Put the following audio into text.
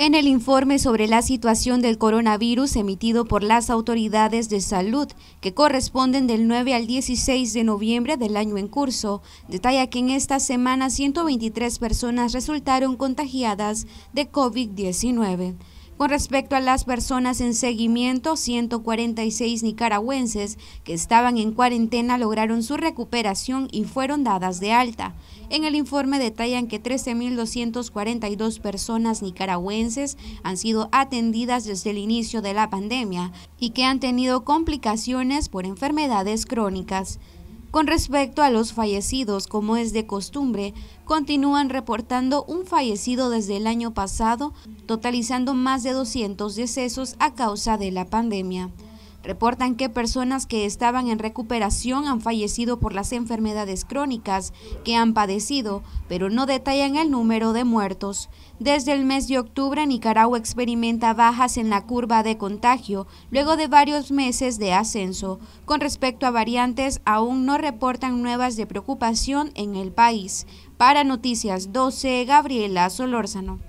En el informe sobre la situación del coronavirus emitido por las autoridades de salud, que corresponden del 9 al 16 de noviembre del año en curso, detalla que en esta semana 123 personas resultaron contagiadas de COVID-19. Con respecto a las personas en seguimiento, 146 nicaragüenses que estaban en cuarentena lograron su recuperación y fueron dadas de alta. En el informe detallan que 13.242 personas nicaragüenses han sido atendidas desde el inicio de la pandemia y que han tenido complicaciones por enfermedades crónicas. Con respecto a los fallecidos, como es de costumbre, continúan reportando un fallecido desde el año pasado, totalizando más de 200 decesos a causa de la pandemia reportan que personas que estaban en recuperación han fallecido por las enfermedades crónicas que han padecido, pero no detallan el número de muertos. Desde el mes de octubre, Nicaragua experimenta bajas en la curva de contagio luego de varios meses de ascenso. Con respecto a variantes, aún no reportan nuevas de preocupación en el país. Para Noticias 12, Gabriela Solórzano.